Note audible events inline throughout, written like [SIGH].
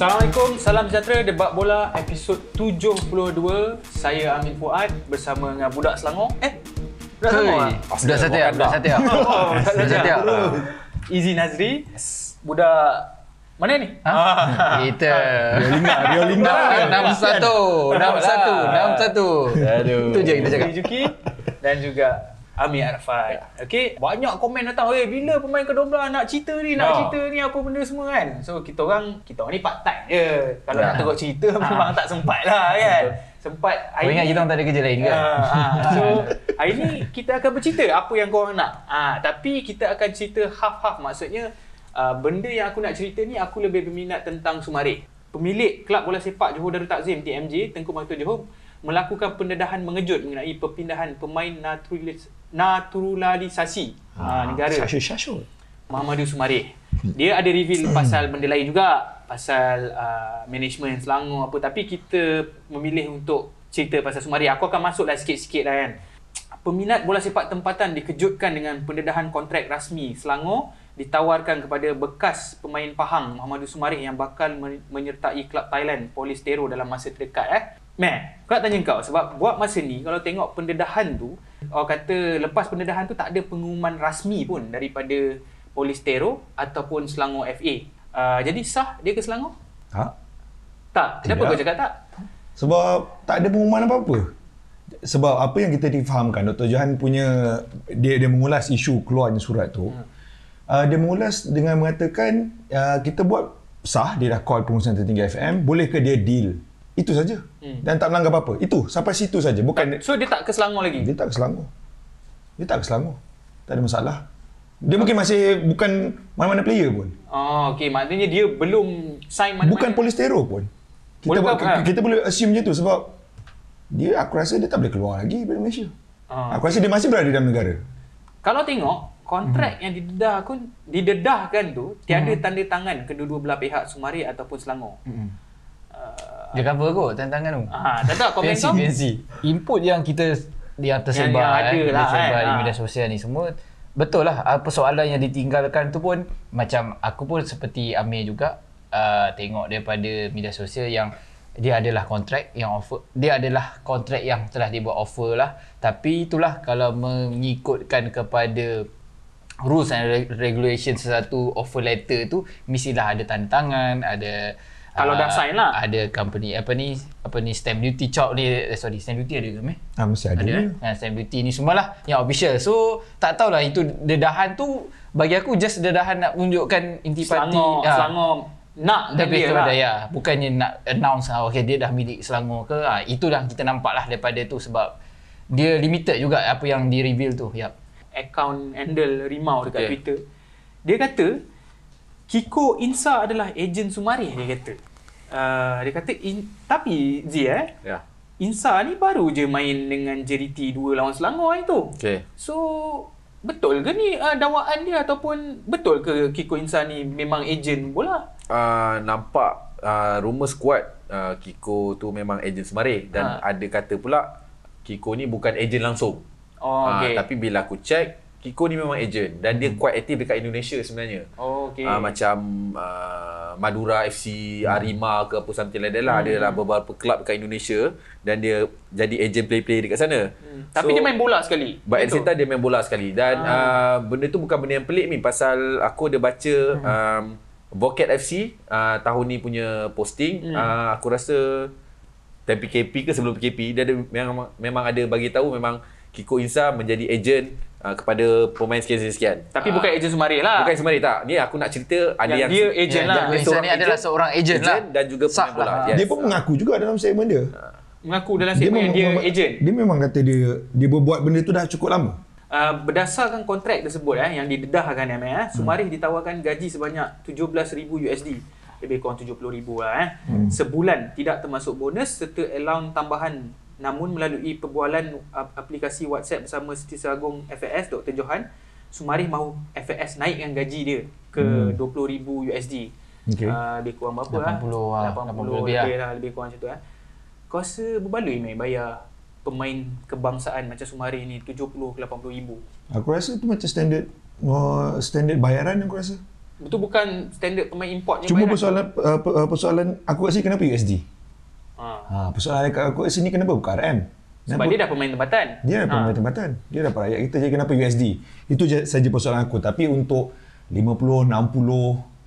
Assalamualaikum, salam sejahtera Debat Bola episod 72. Saya Amin Fuad bersama dengan budak Selangor. Eh, budak ah? Selangor. Budak setia, budak Satya. Budak [LAUGHS] oh, setia. Izi Nazri. Yes. Budak mana ni? Ha? Kita. Biolinga, Biolinga. Enam satu, kan? enam satu, enam satu. Aduh. Itu je kita cakap. dan juga Amir Arfan. Yeah. Okey, banyak komen datang, "Eh, bila pemain ke-12 nak cerita ni, nak no. Ya. cerita ni apa benda semua kan?" So, kita orang, kita orang ni part time je. Yeah. Kalau yeah. nak teruk cerita [LAUGHS] memang tak sempat lah kan. Betul. Sempat hari Kau ingat kita tak ada kerja lain kan? Uh, [LAUGHS] so, hari ni kita akan bercerita apa yang korang nak. Uh, tapi kita akan cerita half-half maksudnya uh, benda yang aku nak cerita ni aku lebih berminat tentang Sumarik. Pemilik Kelab Bola Sepak Johor Darul Takzim, TMJ, Tengku Mahathir Johor melakukan pendedahan mengejut mengenai perpindahan pemain naturalis naturalisasi ha, negara. Syasho-syasho. Muhammadu Sumari. Hmm. Dia ada reveal hmm. pasal benda lain juga. Pasal uh, management Selangor apa. Tapi kita memilih untuk cerita pasal Sumari. Aku akan masuklah sikit-sikit lah kan. Peminat bola sepak tempatan dikejutkan dengan pendedahan kontrak rasmi Selangor ditawarkan kepada bekas pemain Pahang Muhammadu Sumari yang bakal menyertai kelab Thailand Polis dalam masa terdekat eh. Mac, kau nak tanya kau sebab buat masa ni kalau tengok pendedahan tu orang kata lepas pendedahan tu tak ada pengumuman rasmi pun daripada polis Tero ataupun Selangor FA. Uh, ah, jadi sah dia ke Selangor? Ha? Tak. Kenapa kau cakap tak? Sebab tak ada pengumuman apa-apa. Sebab apa yang kita difahamkan Dr. Johan punya dia dia mengulas isu keluarnya surat tu. Hmm. Uh, dia mengulas dengan mengatakan uh, kita buat sah dia dah call pengurusan tertinggi FM boleh ke dia deal itu saja. Hmm. Dan tak melanggar apa-apa. Itu sampai situ saja. Bukan So dia tak ke Selangor lagi. Dia tak ke Selangor. Dia tak ke Selangor. Tak ada masalah. Dia mungkin masih bukan mana-mana player pun. Oh, okey. Maknanya dia belum sign mana-mana. Bukan polistero pun. Kita boleh, buat, kita boleh assume macam tu sebab dia aku rasa dia tak boleh keluar lagi dari Malaysia. Oh, aku okay. rasa dia masih berada dalam negara. Kalau tengok, kontrak hmm. yang didedah pun, didedahkan tu, tiada hmm. tanda tangan kedua-dua belah pihak Sumari ataupun Selangor. Hmm uh, dia cover kot tangan-tangan tu. Ha, tak komen fancy, Fancy. Input yang kita yang tersebar yang, yang ada eh, lah, tersebar eh, di ah. media sosial ni semua betul lah apa soalan yang ditinggalkan tu pun macam aku pun seperti Amir juga uh, tengok daripada media sosial yang dia adalah kontrak yang offer dia adalah kontrak yang telah dibuat offer lah tapi itulah kalau mengikutkan kepada rules and regulation sesuatu offer letter tu mestilah ada tanda tangan ada kalau dah ah, sign lah ada company apa ni apa ni stamp duty chop ni eh, sorry stamp duty ada ke meh ah, mesti ada, ada ya. Eh? Ha, stamp duty ni semualah yang official so tak tahulah itu dedahan tu bagi aku just dedahan nak tunjukkan intipati selangor, ha. selangor nak tapi dia lah. ya. bukannya nak announce lah, okay, dia dah milik Selangor ke ha, ah, itulah kita nampak lah daripada tu sebab dia limited juga apa yang di reveal tu yep. account handle Rimau dekat okay. Twitter dia kata Kiko Insa adalah ejen Sumari hmm. dia kata. Uh, dia kata in, tapi Z eh. Ya. Yeah. Insa ni baru je main dengan JDT 2 lawan Selangor itu. Okey. So betul ke ni uh, dawaan dia ataupun betul ke Kiko Insa ni memang ejen bola? Uh, ah, nampak uh, rumor squad uh, Kiko tu memang ejen Sumari dan ha. ada kata pula Kiko ni bukan ejen langsung. Oh, okay. uh, tapi bila aku check Kiko ni memang agent dan dia hmm. quite active dekat Indonesia sebenarnya. Oh okey. Uh, macam uh, Madura FC, hmm. Arima ke apa something like that lah. Hmm. Dia lah beberapa kelab dekat Indonesia dan dia jadi agent play-play dekat sana. Hmm. Tapi so, dia main bola sekali. But at the dia main bola sekali dan hmm. uh, benda tu bukan benda yang pelik ni pasal aku ada baca hmm. um, Vocat FC uh, tahun ni punya posting. Hmm. Uh, aku rasa tapi PKP ke sebelum PKP dia ada, memang, memang ada bagi tahu memang Kiko Insa menjadi agent uh, kepada pemain sekian-sekian. Tapi uh, bukan ejen ah. Sumari lah. Bukan Sumari tak. Ni aku nak cerita ada yang, yang lah. dia ejen lah. Yang seorang ni adalah seorang ejen lah. Dan juga pemain Sah bola. Lah. Yes. Dia pun mengaku juga dalam segmen dia. Uh, mengaku dalam segmen dia, dia ejen. Dia memang kata dia dia berbuat benda tu dah cukup lama. Uh, berdasarkan kontrak tersebut eh, yang didedahkan MMA, eh, Sumarih eh, hmm. ditawarkan gaji sebanyak 17,000 USD lebih kurang 70,000 lah eh, hmm. sebulan tidak termasuk bonus serta allowance tambahan namun melalui perbualan aplikasi WhatsApp bersama Siti Seragung FAS Dr. Johan Sumarih mahu FAS naikkan gaji dia ke hmm. 20,000 USD okay. uh, lebih kurang berapa 80 lah 80, 80 lebih lah. lah lebih kurang macam tu lah kau rasa berbaloi main bayar pemain kebangsaan macam Sumarih ni 70 ke 80 ribu aku rasa tu macam standard standard bayaran aku rasa Betul bukan standard pemain import cuma persoalan, eh, eh, persoalan aku rasa kenapa USD Ha. ha persoalan dekat aku sini kenapa buka RM? Sebab dia dah pemain tempatan. Dia dah ha. pemain ha. tempatan. Dia dah rakyat kita jadi kenapa USD? Itu saja persoalan aku tapi untuk 50 60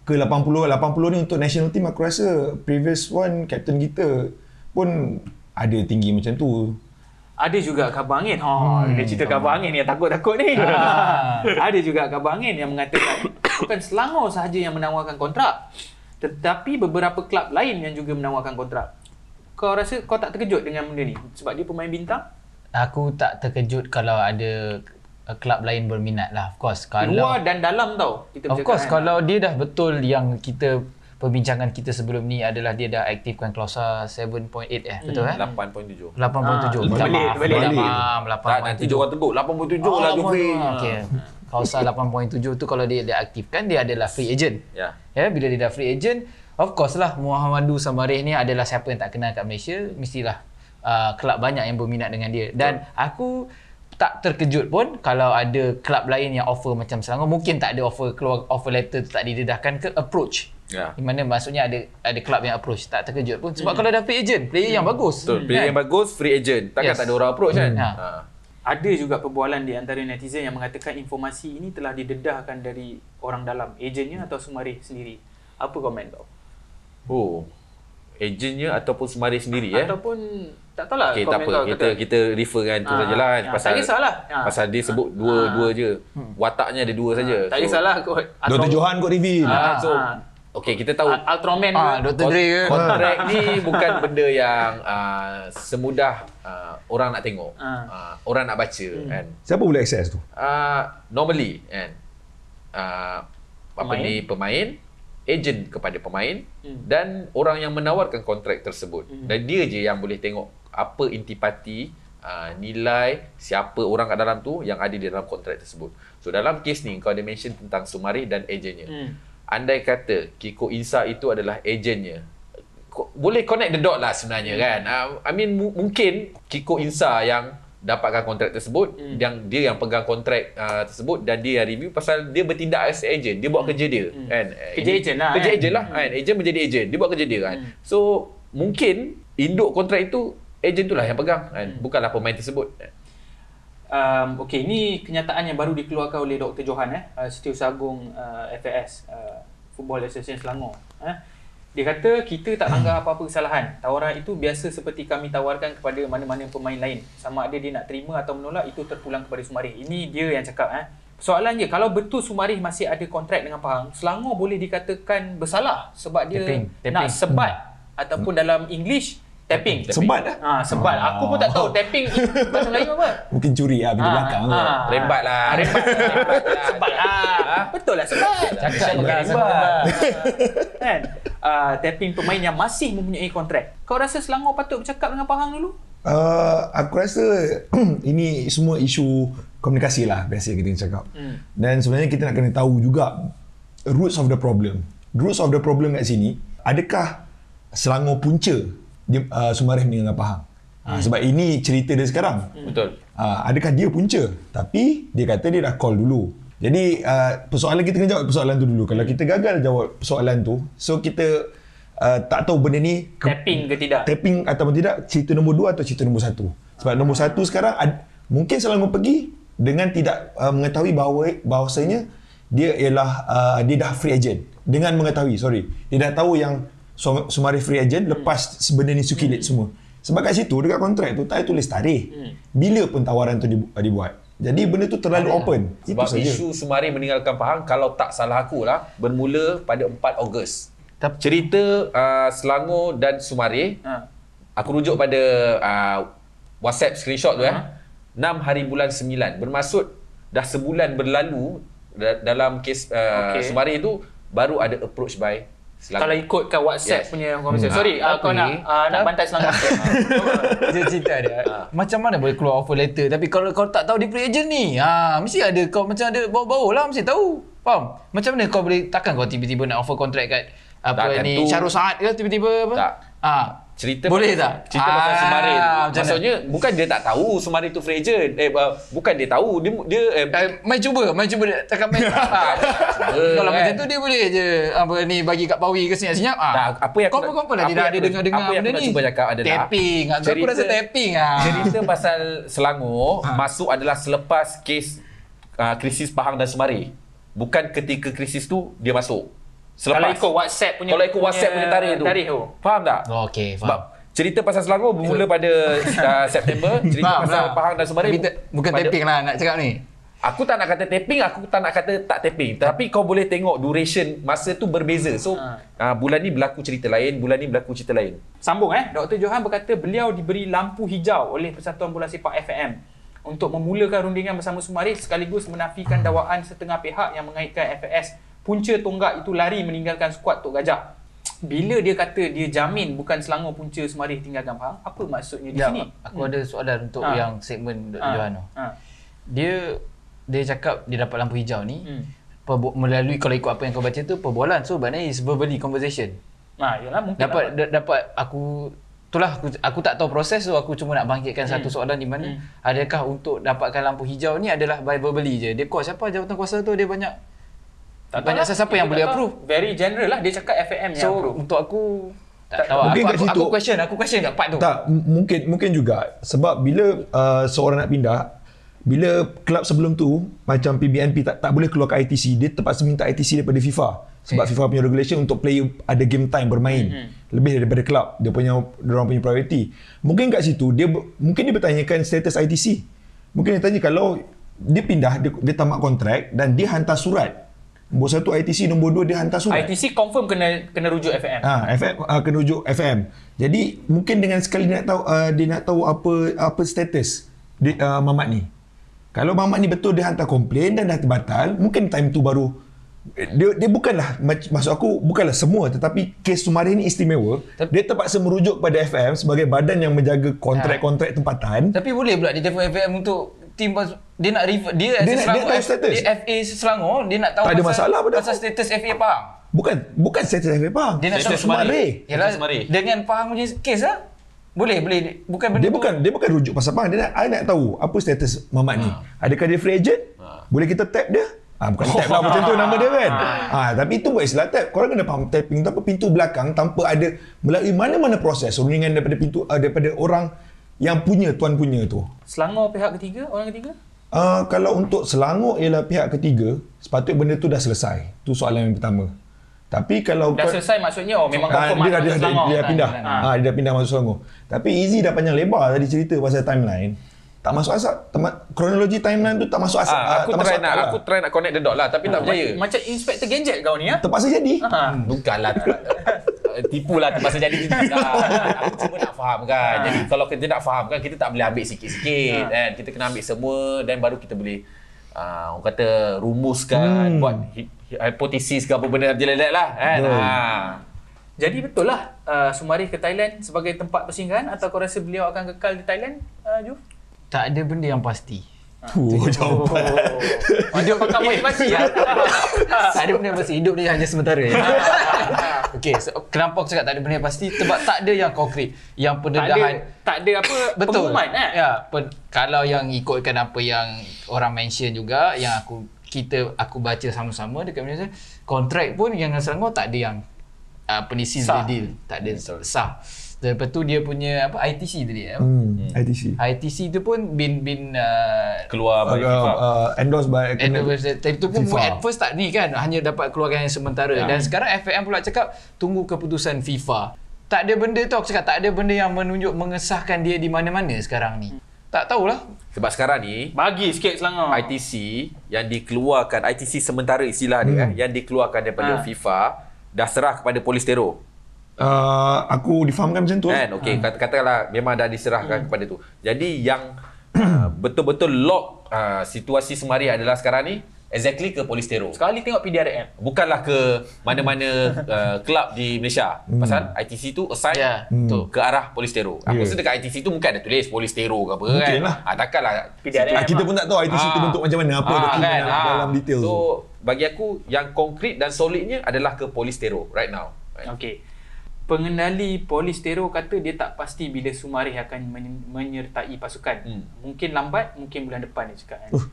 ke 80 80 ni untuk national team aku rasa previous one captain kita pun ada tinggi macam tu. Ada juga kabar angin. Ha, hmm, dia cerita kabar ah. angin yang takut-takut ni. Ha. [LAUGHS] ada juga kabar angin yang mengatakan bukan Selangor sahaja yang menawarkan kontrak. Tetapi beberapa klub lain yang juga menawarkan kontrak kau rasa kau tak terkejut dengan benda ni sebab dia pemain bintang? Aku tak terkejut kalau ada klub lain berminat lah of course kalau luar dan dalam tau kita of course kan. kalau dia dah betul yang kita perbincangan kita sebelum ni adalah dia dah aktifkan klausa 7.8 eh hmm. betul eh hmm. 8.7 8.7 ah, minta boleh, maaf boleh, boleh. Minta maaf 8.7 tak nanti orang tebuk 8.7 oh, lah Jufri okay. klausa 8.7 tu kalau dia dia aktifkan dia adalah free agent ya yeah. yeah, bila dia dah free agent Of course lah Muhammadu Samarih ni adalah siapa yang tak kenal kat Malaysia mestilah uh, kelab banyak yang berminat dengan dia dan yeah. aku tak terkejut pun kalau ada kelab lain yang offer macam Selangor mungkin tak ada offer keluar offer letter tu tak didedahkan ke approach yeah. di mana maksudnya ada ada kelab yang approach tak terkejut pun sebab mm. kalau dah free agent player mm. yang hmm. bagus betul player kan? yang bagus free agent takkan yes. tak ada orang approach kan mm. ha. ada juga perbualan di antara netizen yang mengatakan informasi ini telah didedahkan dari orang dalam agentnya atau Sumari sendiri apa komen kau Oh. Agentnya ataupun semari sendiri ataupun, eh? Ataupun tak lah. Okay, tak apa. Kata. Kita kita refer kan tu ah, sajalah kan. Ya. Pasal tak kisahlah. Ya. Pasal dia sebut dua ah. dua je. Hmm. Wataknya ada dua ah, saja. Tak kisahlah kot. Dr. Atom. Johan kot reveal. Aa. So Aa. kita tahu Ultraman ah, Dr. Dre ke? Kontrak ni bukan benda yang uh, semudah uh, orang nak tengok. Uh. Uh, orang nak baca hmm. kan. Siapa boleh access tu? Uh, normally kan. Uh, apa pemain. ni pemain, Agent kepada pemain hmm. dan orang yang menawarkan kontrak tersebut. Hmm. Dan dia je yang boleh tengok apa intipati, uh, nilai, siapa orang kat dalam tu yang ada di dalam kontrak tersebut. So dalam kes ni kau ada mention tentang Sumari dan ejennya. Hmm. Andai kata Kiko Insa itu adalah ejennya. boleh connect the dot lah sebenarnya hmm. kan. Uh, I mean mungkin Kiko Insa yang dapatkan kontrak tersebut mm. yang dia yang pegang kontrak uh, tersebut dan dia yang review pasal dia bertindak as agent dia buat mm. kerja dia mm. kan eh, kerja agent lah kerja eh. agent lah hmm. kan agent menjadi agent dia buat kerja dia kan mm. so mungkin induk kontrak itu agent itulah yang pegang kan mm. bukanlah pemain tersebut um, okey ini kenyataan yang baru dikeluarkan oleh Dr Johan eh uh, Setiausaha uh, FAS uh, Football Association Selangor eh dia kata kita tak [CLEARS THROAT] anggap apa-apa kesalahan. Tawaran itu biasa seperti kami tawarkan kepada mana-mana pemain lain. Sama ada dia nak terima atau menolak itu terpulang kepada Sumari. Ini dia yang cakap eh. Soalan dia kalau betul Sumari masih ada kontrak dengan Pahang, Selangor boleh dikatakan bersalah sebab dia tapping. Tapping. nak sebat hmm. ataupun hmm. dalam English tapping. tapping. Sebat ah. Ha, sebat. Oh. Aku pun tak tahu tapping bahasa Melayu apa. Mungkin curi lah bila ha, belakang. Ha, ha. Rembatlah. Ha, rembat. Lah. Ah, lah. Lah. Sebat lah. Betul lah sebat. Cakap dengan sebat. Kan? uh, tapping pemain yang masih mempunyai kontrak. Kau rasa Selangor patut bercakap dengan Pahang dulu? Uh, aku rasa [CLEARS THROAT] ini semua isu komunikasi lah biasa kita cakap. Hmm. Dan sebenarnya kita nak kena tahu juga roots of the problem. Roots of the problem kat sini, adakah Selangor punca dia, uh, Sumarih dengan Pahang? Ah, hmm. Sebab ini cerita dia sekarang. Betul. Hmm. adakah dia punca? Tapi dia kata dia dah call dulu. Jadi uh, persoalan kita kena jawab persoalan tu dulu. Kalau kita gagal jawab persoalan tu, so kita uh, tak tahu benda ni ke, tapping ke tidak. Tapping ataupun tidak cerita nombor dua atau cerita nombor satu. Sebab nombor satu sekarang ad, mungkin Selangor pergi dengan tidak uh, mengetahui bahawa bahawasanya dia ialah uh, dia dah free agent dengan mengetahui sorry dia dah tahu yang Sumari free agent lepas hmm. benda ni sukilit hmm. semua sebab kat situ dekat kontrak tu tak ada tulis tarikh hmm. bila pun tawaran tu dibuat jadi benda tu terlalu ada. open. Sebab Itu isu Sumari meninggalkan Pahang kalau tak salah aku lah bermula pada 4 Ogos. Tapi, Cerita uh, Selangor dan Sumari ha. aku rujuk pada uh, WhatsApp screenshot tu eh. ha. eh. 6 hari bulan 9. Bermaksud dah sebulan berlalu dalam kes uh, ah, okay. Sumari tu baru ada approach by Selangor. Kalau ikutkan WhatsApp yes. punya conversation. Hmm. Sorry, ha, uh, kau ni? Uh, nak ha? nak bantai Selangor. [LAUGHS] Dia cerita dia. Ha. Macam mana boleh keluar offer letter tapi kalau kau tak tahu dia free agent ni. Ha, mesti ada kau macam ada bau-bau lah mesti tahu. Faham? Macam mana kau boleh takkan kau tiba-tiba nak offer contract kat apa tak ni? Tu. saat? Saad ke tiba-tiba apa? Tak. Ah, cerita boleh tak? Cerita ah, pasal Sumari. Maksudnya mana? bukan dia tak tahu Sumari tu free agent. Eh uh, bukan dia tahu. Dia dia eh, uh, mai cuba, mai cuba dia tak main. [LAUGHS] Ah, ah. Kalau macam eh. tu dia boleh je apa ni bagi kat Pawi ke senyap-senyap. Ah. Nah, apa yang kau kau lah dia ada dengar-dengar apa yang aku ni. Cuba cakap tapping. Aku, rasa tapping ah. Cerita pasal Selangor ha. masuk adalah selepas kes uh, krisis Pahang dan Sumari. Bukan ketika krisis tu dia masuk. Selepas. Kalau ikut WhatsApp punya Kalau ikut WhatsApp punya, punya tarikh tu. Tarikh tu. Faham tak? Oh, okay, faham. Sebab cerita pasal Selangor bermula pada uh, [LAUGHS] September, cerita faham, pasal lah. Pahang dan sebagainya. Bukan taping lah nak cakap ni. Aku tak nak kata taping, aku tak nak kata tak taping. Tapi kau boleh tengok duration masa tu berbeza. So, ha. uh, bulan ni berlaku cerita lain, bulan ni berlaku cerita lain. Sambung eh. Dr. Johan berkata beliau diberi lampu hijau oleh Persatuan Bola Sepak FAM untuk memulakan rundingan bersama Sumaris sekaligus menafikan hmm. dakwaan setengah pihak yang mengaitkan FAS punca tonggak itu lari meninggalkan skuad Tok Gajah. Bila dia kata dia jamin bukan Selangor punca Semarih tinggalkan Pahang, apa maksudnya di ya, sini? Aku hmm. ada soalan untuk ha. yang segmen Dr. Ha. Johan Ha. Dia dia cakap dia dapat lampu hijau ni hmm. melalui kalau ikut apa yang kau baca tu perbualan. So maknanya is verbally conversation. Ha, yalah, mungkin dapat, dapat. dapat aku Itulah aku, aku tak tahu proses tu so aku cuma nak bangkitkan hmm. satu soalan di mana hmm. adakah untuk dapatkan lampu hijau ni adalah by verbally je. Dia call siapa jawatan kuasa tu dia banyak tak tanya saya siapa yang boleh approve. Very general lah dia cakap FAM so, yang approve. So untuk aku tak, tahu. mungkin aku, kat situ aku question aku question tak part tu. Tak mungkin mungkin juga sebab bila uh, seorang nak pindah bila kelab sebelum tu macam PBNP tak tak boleh keluar ke ITC dia terpaksa minta ITC daripada FIFA sebab okay. Eh. FIFA punya regulation untuk player ada game time bermain mm-hmm. lebih daripada kelab dia punya dia orang punya priority. Mungkin kat situ dia mungkin dia bertanyakan status ITC. Mungkin dia tanya kalau dia pindah dia, dia tamat kontrak dan dia hantar surat Nombor satu ITC, nombor dua dia hantar surat. ITC confirm kena kena rujuk FM. Ha, FM uh, ah, kena rujuk FM. Jadi mungkin dengan sekali nak tahu uh, dia nak tahu apa apa status di uh, Mamat ni. Kalau Mamat ni betul dia hantar komplain dan dah terbatal, mungkin time tu baru dia, dia bukanlah Masuk aku bukanlah semua tetapi kes Sumari ni istimewa tapi, dia terpaksa merujuk pada FM sebagai badan yang menjaga kontrak-kontrak tempatan tapi boleh pula dia telefon FM untuk tim dia nak revert dia dia, nak, dia tahu status dia FA Selangor dia nak tahu tak ada pasal, masalah pada pasal status FA Pahang bukan bukan status FA Pahang dia nak status tahu Sumare ialah Sumare. dengan Pahang punya kes lah boleh boleh bukan benda dia tu. bukan dia bukan rujuk pasal Pahang dia nak I nak tahu apa status Mamat ha. ni ah. adakah dia free agent ha. boleh kita tap dia Ah ha, bukan tap lah oh. [LAUGHS] macam tu nama dia kan. Ah ha. tapi itu buat istilah tap. Korang kena faham tapping tanpa pintu belakang tanpa ada melalui mana-mana proses rundingan daripada pintu daripada orang yang punya tuan punya tu. Selangor pihak ketiga, orang ketiga? Uh, kalau untuk Selangor ialah pihak ketiga, sepatutnya benda tu dah selesai. Tu soalan yang pertama. Tapi kalau dah selesai maksudnya oh memang ah, kau dia, dia, dia, dia, pindah. Ha. dia dah pindah masuk Selangor. Tapi easy dah panjang lebar tadi cerita pasal timeline. Tak masuk asal. kronologi timeline tu tak masuk asal. Ha, aku, uh, try aku lah. try nak connect the dot lah tapi ha. tak berjaya. Macam inspektor gadget kau ni ya. Terpaksa jadi. Ha. Bukanlah. [LAUGHS] Eh, tipu lah masa jadi [LAUGHS] ah, kita cuma nak faham kan ah. jadi kalau kita nak faham kan kita tak boleh ambil sikit-sikit ah. kan kita kena ambil semua dan baru kita boleh uh, orang kata rumuskan hmm. buat hi- hipotesis ke apa benda nanti lelek lah kan ha. jadi betul lah uh, Sumari ke Thailand sebagai tempat persinggahan atau kau rasa beliau akan kekal di Thailand uh, Ju? tak ada benda yang pasti Tu uh, jawapan. Hidup kau kau mati ya. ada benda yang pasti hidup ni hanya sementara. Ya? [LAUGHS] Okey, so, kenapa aku cakap tak ada benda yang pasti? Sebab tak ada yang konkrit, yang pendedahan. Tak ada, tak ada apa betul. pengumuman eh. Ya, pen, kalau yang ikutkan apa yang orang mention juga yang aku kita aku baca sama-sama dekat media kontrak pun yang Selangor tak ada yang apa ah, ni deal, tak ada sah. sah. Lepas tu dia punya apa ITC tadi ya. Hmm. Yeah. Hmm. ITC. ITC tu pun bin bin uh, keluar by uh, FIFA. Uh, endorsed by endorse by Tapi tu pun FIFA. at first tak ni kan hanya dapat keluarkan yang sementara yeah. dan sekarang FAM pula cakap tunggu keputusan FIFA. Tak ada benda tu aku cakap tak ada benda yang menunjuk mengesahkan dia di mana-mana sekarang ni. Tak tahulah. Sebab sekarang ni bagi sikit Selangor. ITC yang dikeluarkan ITC sementara istilah dia hmm. eh, yang dikeluarkan daripada ha. FIFA dah serah kepada Polistero. Uh, aku difahamkan macam tu kan okey ha. katakanlah memang dah diserahkan hmm. kepada tu jadi yang uh, [COUGHS] betul-betul lock uh, situasi semari adalah sekarang ni exactly ke polis tero sekali tengok PDRM bukanlah ke mana-mana kelab uh, di Malaysia hmm. pasal ITC tu assign yeah. Ya, hmm. tu ke arah polis tero aku rasa ya. dekat ITC tu mungkin ada tulis polis tero ke apa kan? mungkin kan lah. ha, takkanlah PDRM situ, ah, kita lah. pun tak tahu ITC ha. tu ah. bentuk macam mana apa ha, dokumen kan? ha. dalam detail so, tu so bagi aku yang konkret dan solidnya adalah ke polis tero right now right. okey pengendali polis Tero kata dia tak pasti bila Sumarih akan menyertai pasukan. Hmm. Mungkin lambat, mungkin bulan depan dia cakap kan. Uh.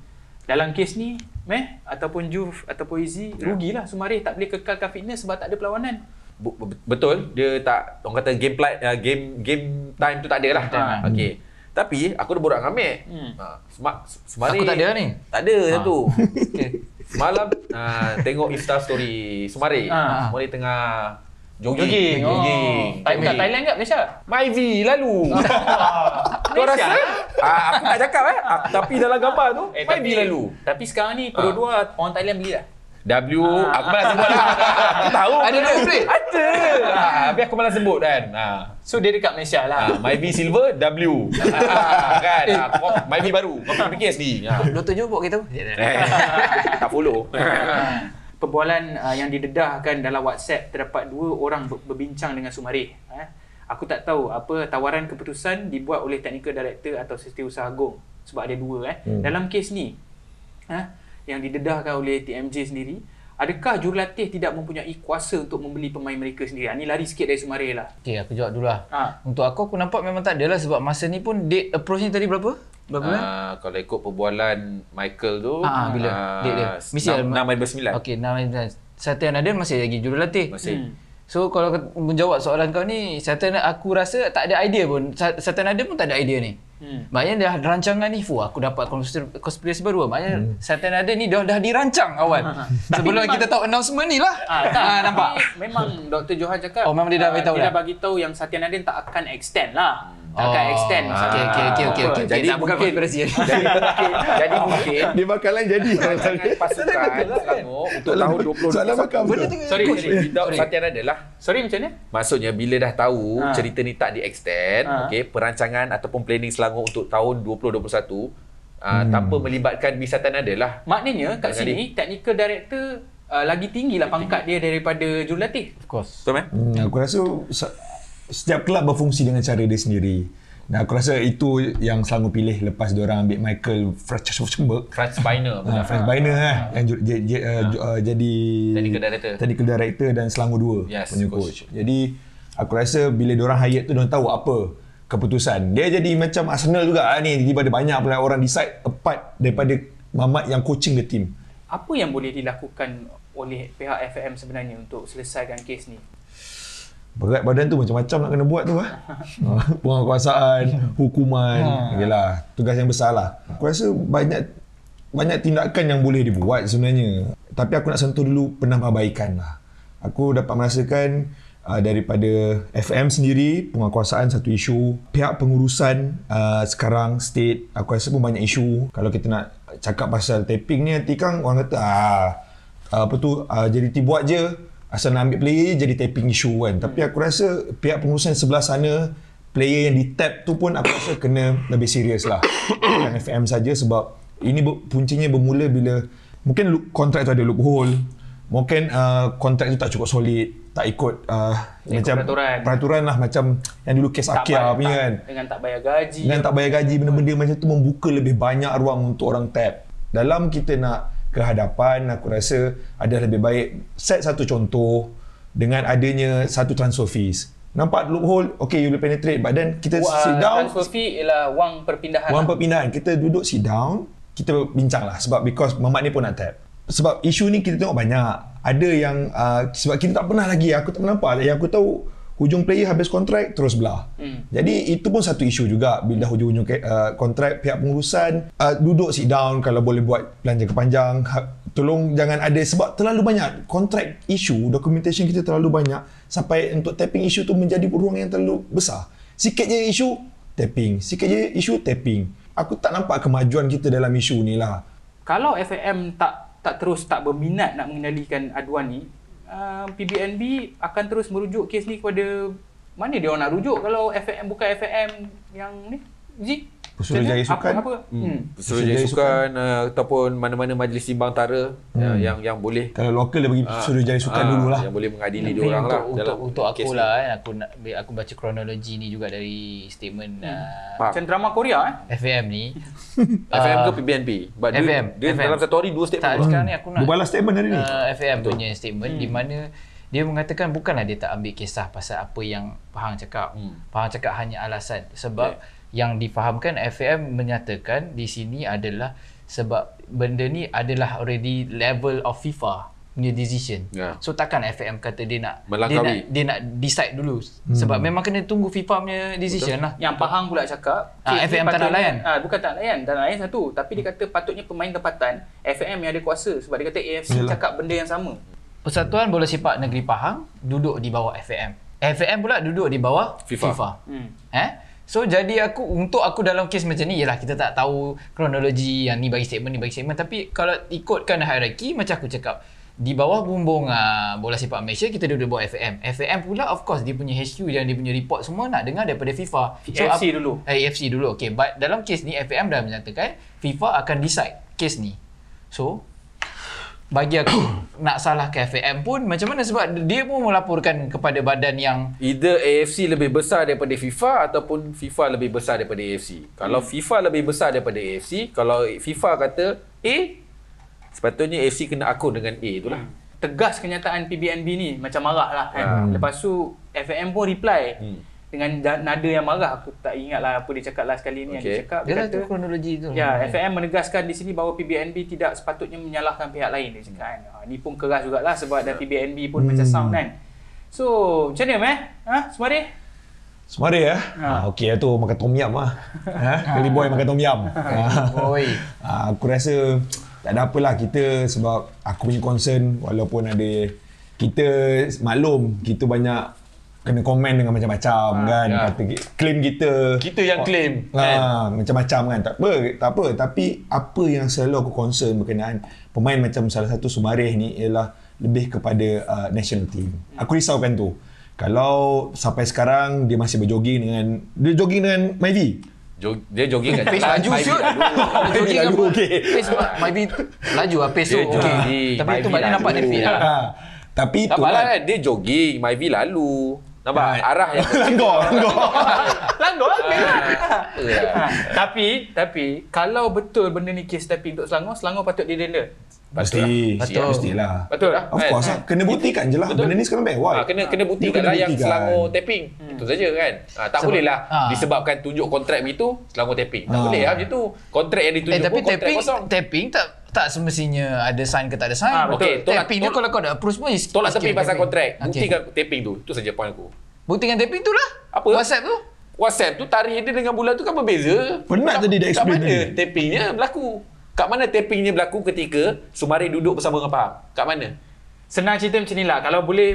Dalam kes ni, meh ataupun Juf ataupun Izzy ya. rugilah Sumarih tak boleh kekalkan fitness sebab tak ada perlawanan. Betul, dia tak orang kata game play uh, game game time tu tak ada lah. Ha. Okey. Tapi aku dah borak dengan Mek. Hmm. Ha. Ah, Sumari, aku tak ada ni. Tak ada ha. tu. [LAUGHS] Okay. Malam uh, tengok Insta story Sumari. Ha. Sumari tengah Jogging. Jogging. Oh. Thailand, kat Thailand ke Malaysia? Myvi lalu. [LAUGHS] Kau rasa? ah, aku tak cakap eh. Ah, tapi dalam gambar tu, eh, Myvi lalu. Tapi sekarang ni, Pro 2 ah. orang Thailand beli dah. W, ah. aku malas sebut lah. aku tahu. Ada nak play? Ada. Ah, habis aku malas sebut kan. Ah. So dia dekat Malaysia lah. Ah, Myvi silver, W. [LAUGHS] ah, kan? Eh. Ah, Myvi baru. Kau pergi SD. Ah. Doktor Jo buat kereta Tak follow. [LAUGHS] perbualan uh, yang didedahkan dalam WhatsApp terdapat dua orang berbincang dengan Sumari. Eh. Aku tak tahu apa tawaran keputusan dibuat oleh technical director atau Usaha agung sebab ada dua eh. Hmm. Dalam kes ni eh, yang didedahkan oleh TMJ sendiri, adakah jurulatih tidak mempunyai kuasa untuk membeli pemain mereka sendiri? Ini ah, lari sikit dari Sumari lah. Okey, aku jawab dululah. Ha. Untuk aku, aku nampak memang tak adalah sebab masa ni pun date approach ni tadi berapa? Berapa Uh, kalau ikut perbualan Michael tu uh, ah, uh, ah, bila? Date dia? Mesti 6.29 Okay 6.29 Satya Nadir masih lagi latih. Masih hmm. So kalau menjawab soalan kau ni Satya aku rasa tak ada idea pun Satya Nadir pun tak ada idea ni hmm. Maknanya dah rancangan ni Fuh aku dapat konspirasi baru Maknanya hmm. Satya Nadir ni dah, dah dirancang awal [LAUGHS] Sebelum kita tahu announcement ni lah ha, ha, [LAUGHS] Nampak? Memang Dr. Johan cakap Oh memang dia dah beritahu uh, dah Dia dah beritahu yang Satya Nadir tak akan extend lah hmm. Tak akan oh. extend oh, ah. Okay, okay, okay, okay, okay. Jadi tak mungkin, bukan konspirasi [LAUGHS] jadi, jadi, jadi mungkin Dia bakal lain jadi Pasukan Selangor Untuk salam, tahun 2021 Salam, makam Sorry, sorry Without Satyan adalah Sorry macam mana? Maksudnya bila dah tahu ha. Cerita ni tak di extend ha. Ah. Okay Perancangan ataupun planning Selangor Untuk tahun 2021 Uh, hmm. tanpa melibatkan bisatan adalah maknanya hmm. kat sini technical director uh, lagi tinggi lah pangkat dia daripada jurulatih of course betul so, hmm. aku rasa setiap kelab berfungsi dengan cara dia sendiri. Nah, aku rasa itu yang selalu pilih lepas dia orang ambil Michael Fratschenberg. Fratsch Biner. Ha, ah, Fratsch Biner lah. Yang j- j- j- ha. uh, jadi... Technical director. Technical director dan selangor dua yes, punya coach. coach. Jadi, aku rasa bila dia orang hire tu, dia tahu apa keputusan. Dia jadi macam Arsenal juga lah ni. Tiba-tiba ada banyak pula orang decide apart daripada Mamat yang coaching the team. Apa yang boleh dilakukan oleh pihak FM sebenarnya untuk selesaikan kes ni? berat badan tu macam-macam nak kena buat tu ah. lah. [LAUGHS] Penguasaan, hukuman, ha. yalah, tugas yang besar lah. Aku rasa banyak banyak tindakan yang boleh dibuat sebenarnya. Tapi aku nak sentuh dulu penambahbaikan lah. Aku dapat merasakan uh, daripada FM sendiri, penguasaan satu isu. Pihak pengurusan uh, sekarang, state, aku rasa pun banyak isu. Kalau kita nak cakap pasal taping ni, nanti kan orang kata, ah, apa tu, uh, JDT buat je, asal nak ambil player je jadi tapping issue kan hmm. tapi aku rasa pihak pengurusan sebelah sana player yang di tap tu pun aku rasa kena lebih serius lah [COUGHS] bukan FM saja sebab ini puncinya bermula bila mungkin kontrak tu ada look hole, mungkin uh, kontrak tu tak cukup solid tak ikut, uh, ikut macam peraturan. peraturan lah macam yang dulu kes Akia punya kan dengan tak bayar gaji dengan tak bayar gaji benda-benda macam tu membuka lebih banyak ruang untuk orang tap dalam kita nak Kehadapan hadapan aku rasa ada lebih baik set satu contoh dengan adanya satu transfer fees nampak loophole okay you will penetrate but then kita uh, sit down transfer fee ialah wang perpindahan wang perpindahan kita duduk sit down kita bincang lah sebab because mamat ni pun nak tap sebab isu ni kita tengok banyak ada yang uh, sebab kita tak pernah lagi aku tak pernah nampak yang aku tahu hujung player habis kontrak terus belah. Hmm. Jadi itu pun satu isu juga bila hujung-hujung uh, kontrak pihak pengurusan uh, duduk sit down kalau boleh buat plan jangka panjang ha, tolong jangan ada sebab terlalu banyak kontrak isu documentation kita terlalu banyak sampai untuk tapping isu tu menjadi ruang yang terlalu besar. Sikit je isu tapping, sikit je isu tapping. Aku tak nampak kemajuan kita dalam isu ni lah. Kalau FAM tak tak terus tak berminat nak mengendalikan aduan ni, Ah, PBNB akan terus merujuk kes ni kepada mana dia orang nak rujuk kalau FAM bukan FAM yang ni Zik Pesuruhjaya ah, Sukan. Apa, apa? Hmm. hmm. Pesuruhjaya Sukan, sukan. Uh, ataupun mana-mana majlis simbang tara eh, hmm. uh, yang yang boleh. Kalau lokal dia bagi ah, Pesuruhjaya uh, Sukan uh, ah, dulu lah. Yang boleh mengadili dia orang lah. Untuk, untuk aku lah eh, aku, nak, aku baca kronologi ni juga dari statement. Hmm. Uh, Macam drama Korea eh. FAM ni. [LAUGHS] FAM ke PBNP? But FAM. Dia, dia FAM. dalam satu hari dua statement. Tak, sekarang ni aku nak. Berbalas statement hari ni. FAM punya statement di hmm. mana dia mengatakan bukanlah dia tak ambil kisah pasal apa yang Pahang cakap. Hmm. Pahang cakap hanya alasan. Sebab yang difahamkan FAM menyatakan di sini adalah sebab benda ni adalah already level of FIFA punya decision. Yeah. So takkan FAM kata dia nak dia nak, dia nak decide dulu hmm. sebab memang kena tunggu FIFA punya decision Betul. lah. Yang Pahang pula cakap ha, ah, FAM tak nak layan. Ha, bukan tak nak layan, tak layan satu tapi dia kata patutnya pemain tempatan FAM yang ada kuasa sebab dia kata AFC Yalah. cakap benda yang sama. Persatuan Bola Sepak Negeri Pahang duduk di bawah FAM. FAM pula duduk di bawah FIFA. FIFA. Hmm. Eh? So jadi aku untuk aku dalam kes macam ni ialah kita tak tahu kronologi yang ni bagi statement ni bagi statement tapi kalau ikutkan hierarki macam aku cakap di bawah bumbung uh, bola sepak Malaysia kita duduk buat FAM. FAM pula of course dia punya HQ dan dia punya report semua nak dengar daripada FIFA. AFC ap- dulu. AFC eh, dulu. Okay. But dalam kes ni FAM dah menyatakan FIFA akan decide kes ni. So bagi aku [COUGHS] nak salah KFM pun macam mana sebab dia pun melaporkan kepada badan yang either AFC lebih besar daripada FIFA ataupun FIFA lebih besar daripada AFC. Kalau hmm. FIFA lebih besar daripada AFC, kalau FIFA kata A sepatutnya AFC kena aku dengan A itulah. Hmm. Tegas kenyataan PBNB ni macam marahlah kan. Hmm. Lepas tu FAM pun reply. Hmm dengan nada yang marah aku tak ingatlah apa dia cakap last sekali ni okay. yang dia cakap dia kata kronologi tu ya FAM hmm. menegaskan di sini bahawa PBNB tidak sepatutnya menyalahkan pihak lain dia cakap kan ha, ni pun keras jugaklah sebab dah ya. PBNB pun hmm. macam sound kan so macam mana meh ha Sumari Sumari ya? Eh? Ha. ha ah, okay, tu makan tom yam lah. [LAUGHS] Ha? Kali boy makan tom yum. Ha. Ah. boy. Ha, [LAUGHS] aku rasa tak ada apalah kita sebab aku punya concern walaupun ada kita maklum kita banyak kena komen dengan macam-macam ha, kan ya. kata claim kita kita yang ah, claim ha, kan macam-macam kan tak apa tak apa tapi apa yang selalu aku concern berkenaan pemain macam salah satu Sumareh ni ialah lebih kepada uh, national team aku risaukan tu kalau sampai sekarang dia masih berjoging dengan dia jogging dengan Myvi dia jogging kat pace laju shoot [LAUGHS] jogging kat pace okay. Myvi laju lah pace tu okay. tapi tu banyak nampak dia fit lah tapi itulah. apa lah kan, dia jogging, Myvi lalu. Nampak? Ha. Arah yang [LAUGHS] Langgar Langgar Langgar lah Tapi Tapi Kalau betul benda ni kes tapi untuk Selangor Selangor patut didenda Mesti, mesti, betul. mesti lah. Betul lah. Of kan? course lah. Kan? Kena buktikan je lah. Benda ni sekarang bewal. Ah, ha, kena, kena buktikan lah yang Selangor tapping. Hmm. Itu saja kan. Ha, tak boleh lah ha. disebabkan tunjuk kontrak begitu, Selangor tapping. Tak ha. boleh lah macam tu. Kontrak yang ditunjuk eh, tapi pun kontrak tapping, kosong. Tapping tak tak semestinya ada sign ke tak ada sign. Ha, betul. Okay, tolak, tapping tolak, ni kalau kau dah approve semua. Tolak tapi pasal kontrak. Buktikan okay. tapping tu. Itu saja poin aku. Buktikan tapping tu lah. Apa? WhatsApp tu. WhatsApp tu tarikh dia dengan bulan tu kan berbeza. Penat tadi dia explain tadi. Tak mana berlaku. Kat mana tappingnya berlaku ketika Sumari duduk bersama dengan Faham? Kat mana? Senang cerita macam ni lah. Kalau boleh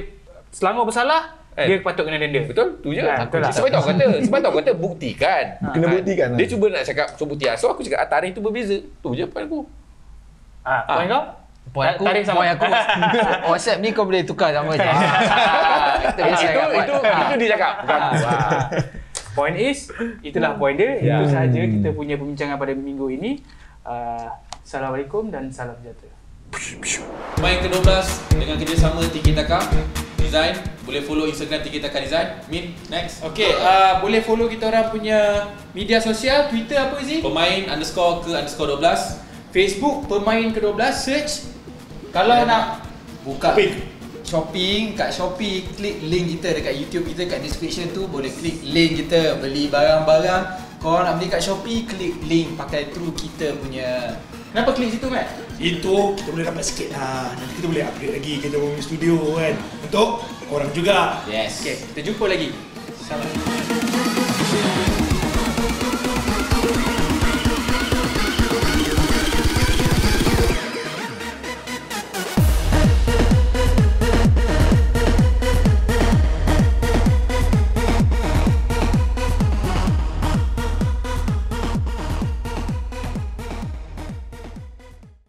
Selangor bersalah, eh. dia patut kena denda. Betul? Tu je. Ha, aku lah. Sebab tu aku kata, [LAUGHS] sebab tu aku kata buktikan. Ha, kena kan. buktikan. Lah. Dia lah. cuba nak cakap so bukti So aku cakap ah, tarikh tu berbeza. Tu je pada aku. Ha, ah, ha, ha. kau? Poin aku, tarikh sama. aku. [LAUGHS] WhatsApp ni kau boleh tukar sama je. [LAUGHS] Ah, eh, itu, itu, itu, itu dia cakap. Bukan aku. Ah, point is, itulah point dia. Ya. Itu sahaja hmm. kita punya pembincangan pada minggu ini. Ah, Assalamualaikum dan salam sejahtera. Main ke-12 dengan kerjasama Tiki Taka Design. Boleh follow Instagram Tiki Taka Design. Min, next. Okay, uh, ah, boleh follow kita orang punya media sosial. Twitter apa sih? Pemain underscore ke underscore 12. Facebook pemain ke-12. Search. Kalau yeah. nak buka Pink. Shopping kat Shopee, klik link kita dekat YouTube kita kat description tu boleh klik link kita beli barang-barang kau nak beli kat Shopee, klik link pakai True kita punya. Kenapa klik situ, Mat? Itu kita boleh dapat sikit lah. Nanti kita boleh upgrade lagi kita punya studio kan. Untuk orang juga. Yes. Okay, kita jumpa lagi. Assalamualaikum.